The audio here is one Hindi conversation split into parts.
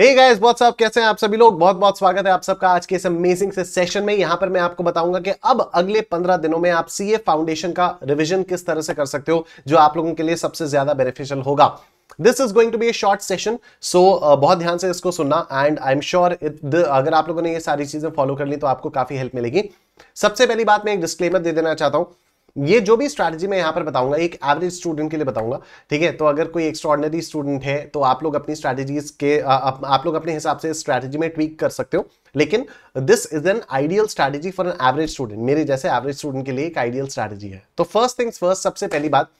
गाइस व्हाट्स अप कैसे हैं आप सभी लोग बहुत बहुत स्वागत है आप सबका आज के इस अमेजिंग से सेशन में यहां पर मैं आपको बताऊंगा कि अब अगले पंद्रह दिनों में आप सीए फाउंडेशन का रिविजन किस तरह से कर सकते हो जो आप लोगों के लिए सबसे ज्यादा बेनिफिशियल होगा this is going to be a short session so बहुत ध्यान से इसको सुनना एंड आई एम श्योर अगर आप लोगों ने ये सारी चीजें फॉलो कर ली तो आपको काफी हेल्प मिलेगी सबसे पहली बात मैं एक डिस्क्लेमर दे देना चाहता हूं ये जो भी स्ट्रैटेजी मैं यहाँ पर बताऊंगा एक एवरेज स्टूडेंट के लिए बताऊंगा ठीक है तो अगर कोई एक्स्ट्रॉर्डनरी स्टूडेंट है तो आप लोग अपनी स्ट्रैटेजीज के आप, आप लोग अपने हिसाब से स्ट्रैटेजी में ट्वीक कर सकते हो लेकिन this is an ideal strategy for an average student मेरे जैसे एवरेज स्टूडेंट के लिए एक आइडियल स्ट्रैटेजी है तो फर्स्ट थिंग्स फर्स्ट सबसे पहली बात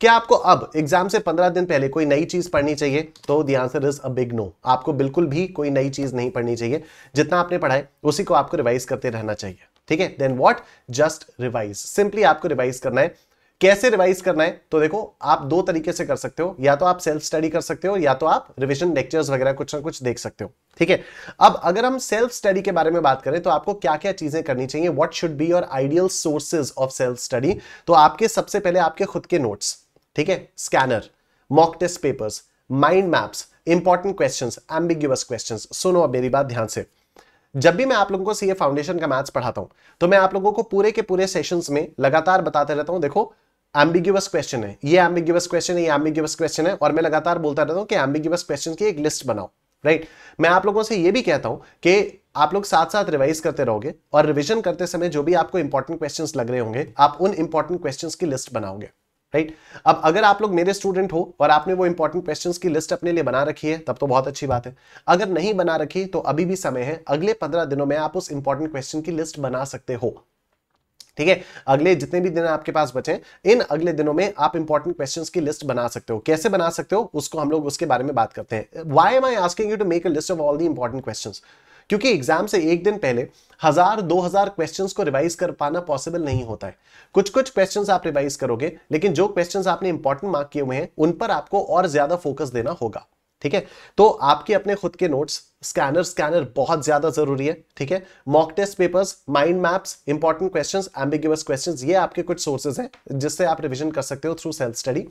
क्या आपको अब एग्जाम से पंद्रह दिन पहले कोई नई चीज पढ़नी चाहिए तो the answer is a big no आपको बिल्कुल भी कोई नई चीज नहीं पढ़नी चाहिए जितना आपने पढ़ाए उसी को आपको रिवाइज करते रहना चाहिए ठीक है then what just revise simply आपको रिवाइज करना है कैसे रिवाइज करना है तो देखो आप दो तरीके से कर सकते हो या तो आप सेल्फ स्टडी कर सकते हो या तो आप रिविजन लेक्चर्स वगैरह कुछ ना कुछ देख सकते हो ठीक है अब अगर हम सेल्फ स्टडी के बारे में बात करें तो आपको क्या क्या चीजें करनी चाहिए what should be your ideal sources of self study तो आपके सबसे पहले आपके खुद के नोट्स ठीक है scanner mock test papers mind maps important question ambiguous question सुनो अब मेरी बात ध्यान से जब भी मैं आप लोगों को सीए फाउंडेशन का मैथ्स पढ़ाता हूं तो मैं आप लोगों को पूरे के पूरे सेशंस में लगातार बताते रहता हूं देखो एम्बिग्यूस क्वेश्चन है ये एम्बिग्यूस क्वेश्चन है ये एम्बिग्यूस क्वेश्चन है और मैं लगातार बोलता रहता हूं कि एम्बिग्यूस क्वेश्चन की एक लिस्ट बनाओ राइट मैं आप लोगों से यह भी कहता हूं कि आप लोग साथ साथ रिवाइज करते रहोगे और रिविजन करते समय जो भी आपको इंपॉर्टेंट क्वेश्चन लग रहे होंगे आप उन इंपॉर्टेंट क्वेश्चन की लिस्ट बनाओगे राइट अब अगर आप लोग मेरे स्टूडेंट हो और आपने वो इंपॉर्टेंट क्वेश्चंस की लिस्ट अपने लिए बना रखी है तब तो बहुत अच्छी बात है अगर नहीं बना रखी तो अभी भी समय है अगले पंद्रह दिनों में आप उस इंपॉर्टेंट क्वेश्चन की लिस्ट बना सकते हो ठीक है अगले जितने भी दिन आपके पास बचे इन अगले दिनों में आप इंपॉर्टेंट क्वेश्चन की लिस्ट बना सकते हो कैसे बना सकते हो उसको हम लोग उसके बारे में बात करते हैं why am I asking you to make a list of all the important question क्योंकि एग्जाम से एक दिन पहले हजार दो हजार क्वेश्चन को रिवाइज कर पाना पॉसिबल नहीं होता है कुछ कुछ क्वेश्चन आप रिवाइज करोगे लेकिन जो क्वेश्चन आपने इंपॉर्टेंट मार्क किए हुए हैं उन पर आपको और ज्यादा फोकस देना होगा ठीक है तो आपके अपने खुद के नोट्स स्कैनर स्कैनर बहुत ज्यादा जरूरी है ठीक है mock test papers mind maps important questions ambiguous questions ये आपके कुछ सोर्सेज हैं जिससे आप रिवीजन कर सकते हो थ्रू सेल्फ स्टडी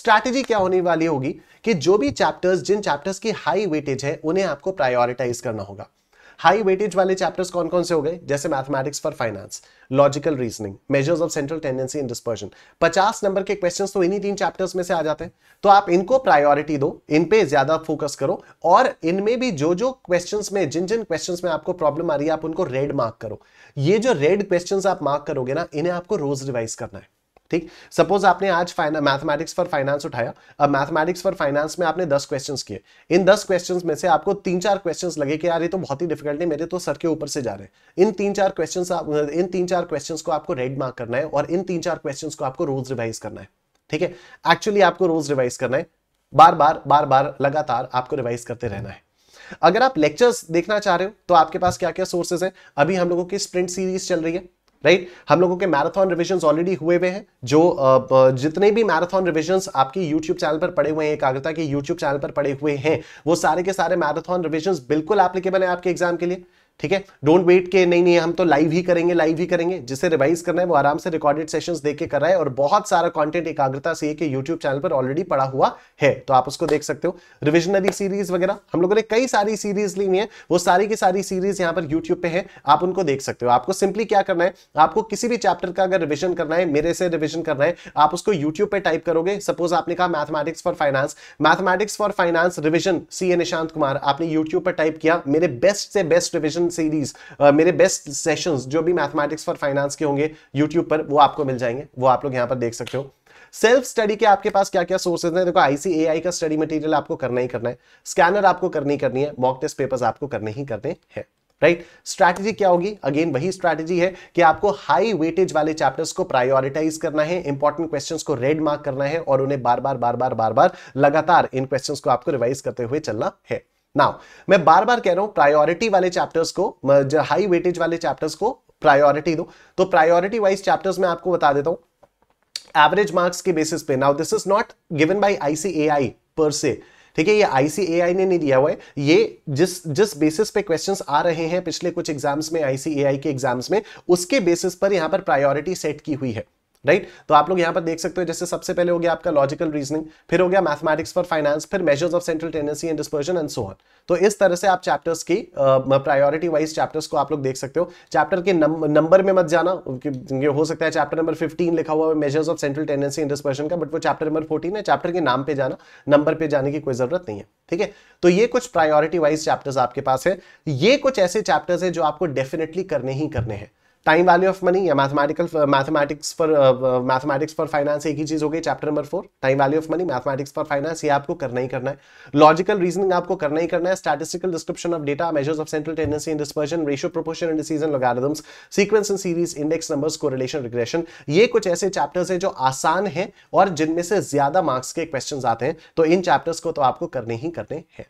स्ट्रैटेजी क्या होने वाली होगी कि जो भी चैप्टर्स जिन चैप्टर्स की हाई वेटेज है उन्हें आपको प्रायोरिटाइज करना होगा हाई वेटेज वाले चैप्टर्स कौन कौन से हो गए जैसे mathematics for finance logical reasoning measures of central tendency and dispersion पचास नंबर के क्वेश्चन तो इन्हीं तीन चैप्टर्स में से आ जाते हैं तो आप इनको प्रायोरिटी दो इन पे ज्यादा फोकस करो और इनमें भी जो जो क्वेश्चन में जिन जिन क्वेश्चन में आपको प्रॉब्लम आ रही है आप उनको रेड मार्क करो ये जो रेड क्वेश्चन आप मार्क करोगे ना इन्हें आपको रोज रिवाइज करना है ठीक सपोज आपने आज मैथमेटिक्स फॉर फाइनेंस उठाया अब मैथमेटिक्स फॉर फाइनेंस में आपने दस क्वेश्चन किए इन दस क्वेश्चन में से आपको तीन चार क्वेश्चन लगे कि यार ये तो बहुत ही डिफिकल्ट है मेरे तो सर के ऊपर से जा रहे हैं इन तीन चार क्वेश्चन इन तीन चार क्वेश्चन को आपको रेड मार्क करना है और इन तीन चार क्वेश्चन को आपको रोज रिवाइज करना है ठीक है एक्चुअली आपको रोज रिवाइज करना है बार बार बार बार लगातार आपको रिवाइज करते रहना है अगर आप लेक्चर्स देखना चाह रहे हो तो आपके पास क्या क्या सोर्सेज हैं अभी हम लोगों की स्प्रिंट सीरीज चल रही है राइट हम लोगों के मैराथन रिविजन ऑलरेडी हुए हुए हैं जो जितने भी मैराथन रिविजन आपके यूट्यूब चैनल पर पड़े हुए हैं एकाग्रता के यूट्यूब चैनल पर पड़े हुए हैं वो सारे के सारे मैराथन रिविजन बिल्कुल एप्लीकेबल है आपके एग्जाम के लिए ठीक है डोंट वेट के नहीं नहीं हम तो लाइव ही करेंगे लाइव ही करेंगे जिसे रिवाइज करना है वो आराम से रिकॉर्डेड सेशंस देख के कर रहा है और बहुत सारा कंटेंट एकाग्रता से के यूट्यूब चैनल पर ऑलरेडी पड़ा हुआ है तो आप उसको देख सकते हो रिविजनरी सीरीज वगैरह हम लोगों ने कई सारी सीरीज ली हुई है वो सारी की सारी सीरीज यहाँ पर यूट्यूब पे है आप उनको देख सकते हो आपको सिंपली क्या करना है आपको किसी भी चैप्टर का अगर रिविजन करना है मेरे से रिविजन करना है आप उसको यूट्यूब पर टाइप करोगे सपोज आपने कहा mathematics for finance mathematics for finance revision C A Nishant Kumar आपने यूट्यूब पर टाइप किया मेरे बेस्ट से best revision session series uh, मेरे बेस्ट सेशंस जो भी मैथमेटिक्स फॉर फाइनेंस के होंगे यूट्यूब पर वो आपको मिल जाएंगे वो आप लोग यहाँ पर देख सकते हो सेल्फ स्टडी के आपके पास क्या क्या सोर्सेज हैं देखो आईसीएआई का स्टडी मटेरियल आपको करना ही करना है स्कैनर आपको करनी करनी है मॉक टेस्ट पेपर्स आपको करने ही करने हैं राइट right? स्ट्रैटेजी क्या होगी अगेन वही स्ट्रैटेजी है कि आपको हाई वेटेज वाले चैप्टर्स को प्रायोरिटाइज करना है इंपॉर्टेंट क्वेश्चंस को रेड मार्क करना है और उन्हें बार बार बार बार बार बार लगातार इन क्वेश्चंस को आपको रिवाइज करते हुए चलना है नाउ मैं बार बार कह रहा हूं प्रायोरिटी वाले चैप्टर्स को हाई वेटेज वाले चैप्टर्स को प्रायोरिटी दो तो प्रायोरिटी वाइज चैप्टर्स में आपको बता देता हूं एवरेज मार्क्स के बेसिस पे now this is not given by ICAI पर से ठीक है ये आईसीएआई ने नहीं दिया हुआ है ये जिस जिस बेसिस पे क्वेश्चंस आ रहे हैं पिछले कुछ एग्जाम्स में आईसीएआई के एग्जाम्स में उसके बेसिस पर यहां पर प्रायोरिटी सेट की हुई है राइट तो आप लोग यहां पर देख सकते हो जैसे सबसे पहले हो गया आपका लॉजिकल रीजनिंग फिर हो गया मैथमेटिक्स फॉर फाइनेंस फिर measures of central tendency and dispersion and so on तो इस तरह से आप चैप्टर्स की प्रायोरिटी वाइज चैप्टर्स को आप लोग देख सकते हो चैप्टर के नंबर में मत जाना हो सकता है चैप्टर नंबर फिफ्टीन लिखा हुआ है measures of central tendency and dispersion का बट वो चैप्टर नंबर फोर्टीन है चैप्टर के नाम पे जाना नंबर पे जाने की कोई जरूरत नहीं है ठीक है तो ये कुछ प्रायोरिटी वाइज चैप्टर्स आपके पास है ये कुछ ऐसे चैप्टर्स है जो आपको डेफिनेटली करने ही करने हैं टाइम वैल्यू ऑफ मनी या mathematical mathematics for mathematics for finance एक ही चीज हो गई chapter number four time value of money mathematics for finance ये आपको करना ही करना है लॉजिकल रीजनिंग आपको करना ही करना है statistical description of data measures of central tendency and dispersion ratio proportion and decision logarithms sequence and series index correlation regression ये कुछ ऐसे चैप्टर्स है जो आसान है और जिनमें से ज्यादा मार्क्स के क्वेश्चन आते हैं तो इन चैप्टर्स को तो आपको करने ही करने हैं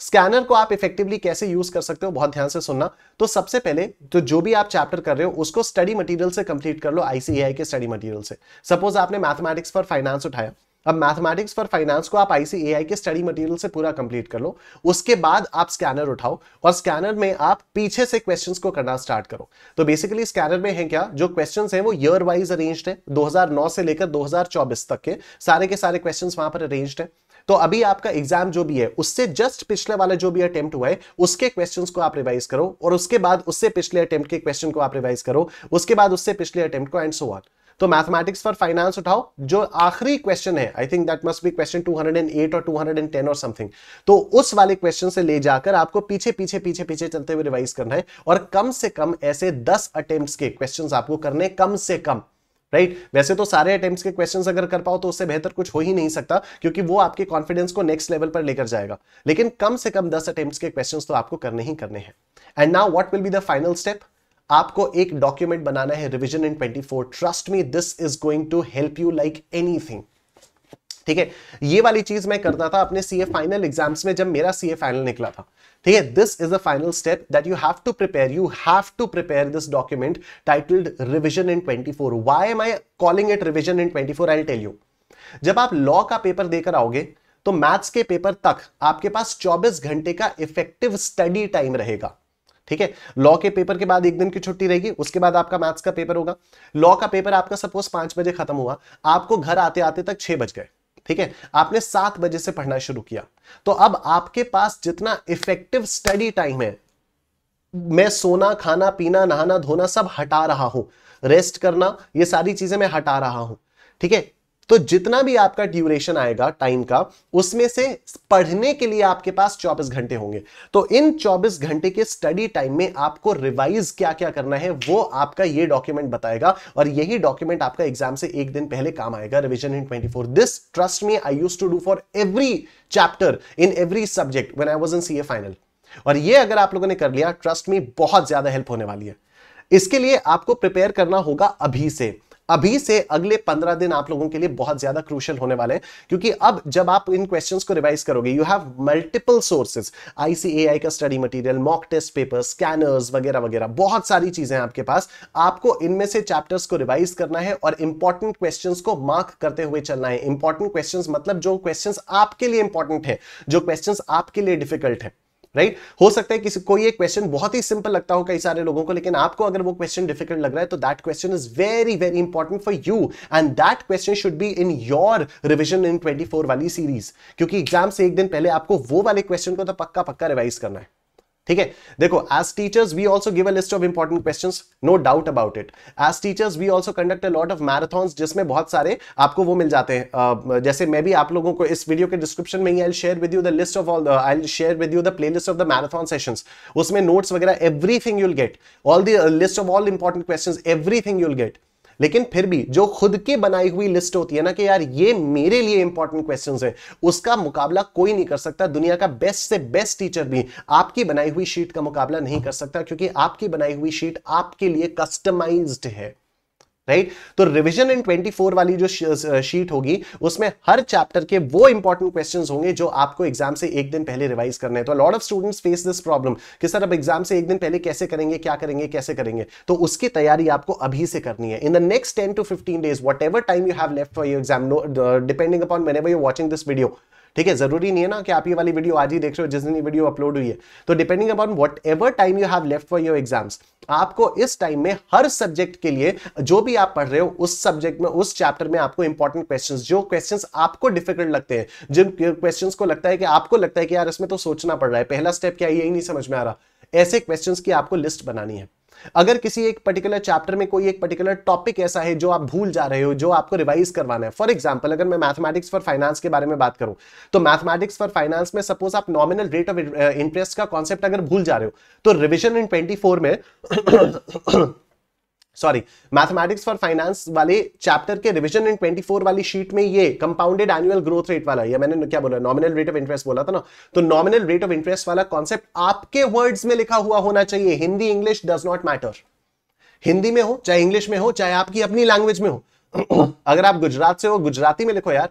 स्कैनर को आप इफेक्टिवली कैसे यूज कर सकते हो बहुत ध्यान से सुनना तो सबसे पहले तो जो भी आप चैप्टर कर रहे हो उसको स्टडी मटेरियल से कंप्लीट कर लो आईसीआई के स्टडी मटेरियल से सपोज आपने मैथमेटिक्स फॉर फाइनेंस उठाया अब मैथमेटिक्स फॉर फाइनेंस को आप आईसीएआई के स्टडी मटेरियल से पूरा कंप्लीट कर लो उसके बाद आप स्कैनर उठाओ और स्कैनर में आप पीछे से क्वेश्चंस को करना स्टार्ट करो तो बेसिकली स्कैनर में है क्या जो क्वेश्चंस हैं वो ईयर वाइज अरेंज्ड है 2009 से लेकर 2024 तक के सारे के सारे क्वेश्चंस वहां पर अरेंज्ड है तो अभी आपका एग्जाम जो भी है उससे जस्ट पिछले वाला जो भी अटेम्प्ट हुआ है उसके क्वेश्चंस को आप रिवाइज करो और उसके बाद उससे पिछले अटेम्प्ट के क्वेश्चन को आप रिवाइज करो उसके बाद उससे पिछले अटेम्प्ट को एंड सो ऑन तो मैथमेटिक्स फॉर फाइनेंस उठाओ जो आखिरी क्वेश्चन है I think that must be question 208 और 210 और समथिंग तो उस वाले क्वेश्चन से ले जाकर आपको पीछे पीछे पीछे पीछे चलते हुए रिवाइज करना है और कम से कम ऐसे 10 अटेम्प्ट्स के क्वेश्चंस आपको करने कम से कम राइट right? वैसे तो सारे अटेम्प्ट के क्वेश्चन अगर कर पाओ तो उससे बेहतर कुछ हो ही नहीं सकता क्योंकि वो आपके कॉन्फिडेंस को नेक्स्ट लेवल पर लेकर जाएगा लेकिन कम से कम दस अटेम्प्ट के क्वेश्चन तो आपको करने ही करने हैं and now what will be the final step आपको एक डॉक्यूमेंट बनाना है revision in twenty trust me this is going to help you like any ठीक है ये वाली चीज मैं करता था अपने सीए फाइनल एग्जाम्स में जब मेरा सीए फाइनल निकला था ठीक है this is the final step that you have to prepare you have to prepare this document titled revision in four why am I calling it revision in four I tell you जब आप लॉ का पेपर देकर आओगे तो मैथ्स के पेपर तक आपके पास 24 घंटे का इफेक्टिव स्टडी टाइम रहेगा ठीक है लॉ के पेपर के बाद एक दिन की छुट्टी रहेगी उसके बाद आपका मैथ्स का पेपर होगा लॉ का पेपर आपका सपोज पांच बजे खत्म हुआ आपको घर आते आते तक छह बज गए ठीक है आपने सात बजे से पढ़ना शुरू किया तो अब आपके पास जितना इफेक्टिव स्टडी टाइम है मैं सोना खाना पीना नहाना धोना सब हटा रहा हूं रेस्ट करना ये सारी चीजें मैं हटा रहा हूं ठीक है तो जितना भी आपका ड्यूरेशन आएगा टाइम का उसमें से पढ़ने के लिए आपके पास 24 घंटे होंगे तो इन 24 घंटे के स्टडी टाइम में आपको रिवाइज क्या क्या करना है वो आपका ये डॉक्यूमेंट बताएगा और यही डॉक्यूमेंट आपका एग्जाम से एक दिन पहले काम आएगा revision in twenty four this trust me I use to do for every chapter in every subject when I was in C A final और ये अगर आप लोगों ने कर लिया ट्रस्ट मी बहुत ज्यादा हेल्प होने वाली है इसके लिए आपको प्रिपेयर करना होगा अभी से अभी से अगले पंद्रह दिन आप लोगों के लिए बहुत ज्यादा क्रूशल होने वाले हैं क्योंकि अब जब आप इन क्वेश्चंस को रिवाइज करोगे you have multiple sources ICAI का study material mock test paper scanners वगैरह वगैरह बहुत सारी चीजें आपके पास आपको इनमें से चैप्टर्स को रिवाइज करना है और इंपॉर्टेंट क्वेश्चन को मार्क करते हुए चलना है इंपॉर्टेंट क्वेश्चन मतलब जो क्वेश्चन आपके लिए इंपॉर्टेंट है जो क्वेश्चन आपके लिए डिफिकल्ट है राइट हो सकता है किसी को ये क्वेश्चन बहुत ही सिंपल लगता हो कई सारे लोगों को लेकिन आपको अगर वो क्वेश्चन डिफिकल्ट लग रहा है तो that question is very very important for you and that question should be in your revision in twenty वाली सीरीज क्योंकि एग्जाम से एक दिन पहले आपको वो वाले क्वेश्चन को तो पक्का पक्का रिवाइज करना है ठीक है देखो as teachers we also give a list of important question no doubt about it as teachers we also conduct a lot of marathons जिसमें बहुत सारे आपको वो मिल जाते हैं जैसे मैं भी आप लोगों को इस वीडियो के डिस्क्रिप्शन में ही I share with you the list of all I share with you the playlist of the marathon session उसमें नोट्स वगैरह everything you'll get all the list of all important question everything you'll get लेकिन फिर भी जो खुद की बनाई हुई लिस्ट होती है ना कि यार ये मेरे लिए इंपॉर्टेंट क्वेश्चन है उसका मुकाबला कोई नहीं कर सकता दुनिया का बेस्ट से बेस्ट टीचर भी आपकी बनाई हुई शीट का मुकाबला नहीं कर सकता क्योंकि आपकी बनाई हुई शीट आपके लिए कस्टमाइज्ड है राइट तो रिवीजन इन 24 वाली जो शीट होगी उसमें हर चैप्टर के वो इंपॉर्टेंट क्वेश्चन होंगे जो आपको एग्जाम से एक दिन पहले रिवाइज करने हैं तो lot of students face this problem कि सर अब एग्जाम से एक दिन पहले कैसे करेंगे क्या करेंगे कैसे करेंगे तो उसकी तैयारी आपको अभी से करनी है in the next ten to fifteen days whatever time you have left for your exam depending upon मेरे यू वॉचिंग दिस वीडियो ठीक है जरूरी नहीं है ना कि आप ये वाली वीडियो आज ही देख रहे हो जिस दिन ये वीडियो अपलोड हुई है तो depending upon whatever time you have left for your exams आपको इस टाइम में हर सब्जेक्ट के लिए जो भी आप पढ़ रहे हो उस सब्जेक्ट में उस चैप्टर में आपको इंपॉर्टेंट क्वेश्चंस जो क्वेश्चंस आपको डिफिकल्ट लगते हैं जिन क्वेश्चंस को लगता है कि आपको लगता है कि यार इसमें तो सोचना पड़ रहा है पहला स्टेप क्या है यही नहीं समझ में आ रहा ऐसे क्वेश्चंस की आपको लिस्ट बनानी है अगर किसी एक पर्टिकुलर चैप्टर में कोई एक पर्टिकुलर टॉपिक ऐसा है जो आप भूल जा रहे हो जो आपको रिवाइज करवाना है फॉर एग्जाम्पल अगर मैं मैथमेटिक्स फॉर फाइनेंस के बारे में बात करूं तो मैथमेटिक्स फॉर फाइनेंस में सपोज आप नॉमिनल रेट ऑफ इंटरेस्ट का कॉन्सेप्ट अगर भूल जा रहे हो तो रिविजन इन ट्वेंटी में सॉरी मैथमेटिक्स फॉर फाइनेंस वाले चैप्टर के रिविजन इन 24 वाली शीट में ये कंपाउंडेड एनुअल ग्रोथ रेट वाला ये मैंने क्या बोला नॉमिनल रेट ऑफ इंटरेस्ट बोला था ना तो नॉमिनल रेट ऑफ इंटरेस्ट वाला कॉन्सेप्ट आपके वर्ड्स में लिखा हुआ होना चाहिए Hindi English does not matter Hindi में हो चाहे इंग्लिश में हो चाहे आपकी अपनी लैंग्वेज में हो अगर आप गुजरात से हो गुजराती में लिखो यार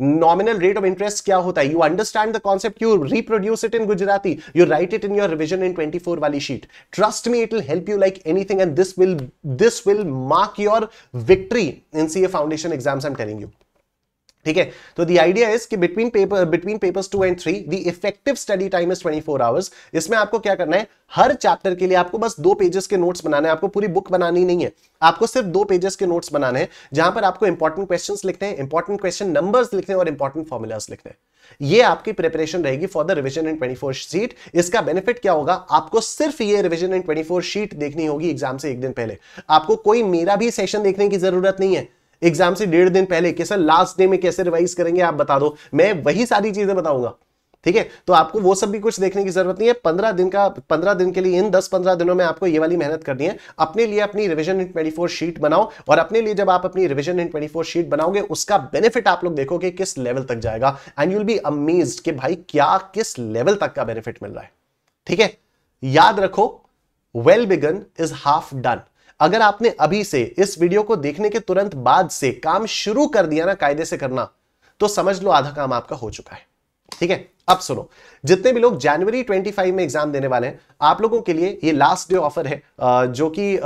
नॉमिनल रेट ऑफ इंटरेस्ट क्या होता है you understand the concept you reproduce it in Gujarati you write it in your revision in twenty four वाली sheet trust me it will help you like anything and this will this will mark your victory in C A foundation exams am telling you ठीक है तो दी आइडिया इज कि between paper between papers two and three the effective study time is 24 four hours इसमें आपको क्या करना है हर चैप्टर के लिए आपको बस दो पेजेस के नोट्स बनाने हैं आपको पूरी बुक बनानी नहीं है आपको सिर्फ दो पेजेस के नोट्स बनाने हैं जहां पर आपको इंपॉर्टेंट क्वेश्चन लिखने हैं इंपॉर्टेंट क्वेश्चन नंबर्स लिखने हैं और इंपॉर्टेंट फॉर्मुलाज लिखने हैं ये आपकी प्रिपरेशन रहेगी for the revision in 24 sheet इसका बेनिफिट क्या होगा आपको सिर्फ ये रिविजन इन 24 शीट देखनी होगी एग्जाम से एक दिन पहले आपको कोई मेरा भी सेशन देखने की जरूरत नहीं है एग्जाम से डेढ़ दिन पहले कैसा लास्ट डे में कैसे रिवाइज करेंगे आप बता दो मैं वही सारी चीजें बताऊंगा ठीक है तो आपको वो सब भी कुछ देखने की जरूरत नहीं है पंद्रह दिन का पंद्रह दिन के लिए इन दस पंद्रह दिनों में आपको ये वाली मेहनत करनी है अपने लिए अपनी revision in twenty four sheet बनाओ और अपने लिए जब आप अपनी revision in twenty four sheet बनाओगे उसका बेनिफिट आप लोग देखोगे किस लेवल तक जाएगा एंड यूल बी अमेज कि भाई क्या किस लेवल तक का बेनिफिट मिल रहा है ठीक है याद रखो well begun is half done अगर आपने अभी से इस वीडियो को देखने के तुरंत बाद से काम शुरू कर दिया ना कायदे से करना तो समझ लो आधा काम आपका हो चुका है ठीक है अब सुनो जितने भी लोग जनवरी 25 में एग्जाम देने वाले हैं आप लोगों के लिए ये लास्ट डे ऑफर है जो कि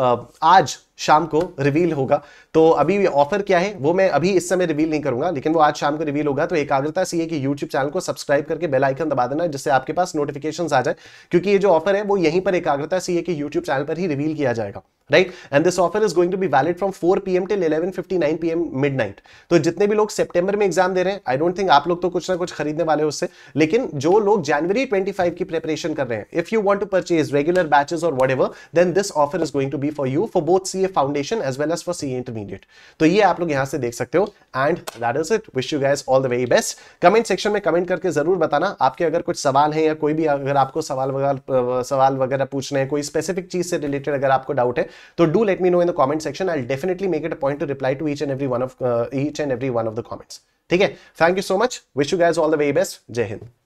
आज शाम को रिवील होगा तो अभी ये ऑफर क्या है वो मैं अभी इस समय रिवील नहीं करूंगा लेकिन वो आज शाम को रिवील होगा तो एकाग्रता से कि यूट्यूब चैनल को सब्सक्राइब करके बेल आइकन दबा देना जिससे आपके पास नोटिफिकेशन आ जाए क्योंकि ये जो ऑफर है वो यहीं पर एकाग्रता से कि यूट्यूब चैनल पर ही रिवील किया जाएगा right and this offer is going to be valid from four P M till 11:59 PM midnight तो जितने भी लोग सेप्टेंबर में एग्जाम दे रहे हैं आई डोंट थिंक आप लोग तो कुछ ना कुछ खरीदने वाले उससे लेकिन जो लोग जनवरी 25 की प्रिपरेशन कर रहे हैं if you want to purchase regular batches और what then this offer is going to be for you for both A foundation as well as for C intermediate तो ये आप लोग यहां से देख सकते हो and that is it wish you guys all the very best comment section में कमेंट करके जरूर बताना आपके अगर कुछ सवाल है या कोई भी अगर आपको सवाल वगैरह सवाल वगैरह पूछने हैं कोई स्पेसिफिक चीज से रिलेटेड अगर आपको डाउट है तो do let me know in the comment section I definitely make it a point to reply to each and every one of each and every one of the comments ठीक है thank you so much wish you guys all the very best जय हिंद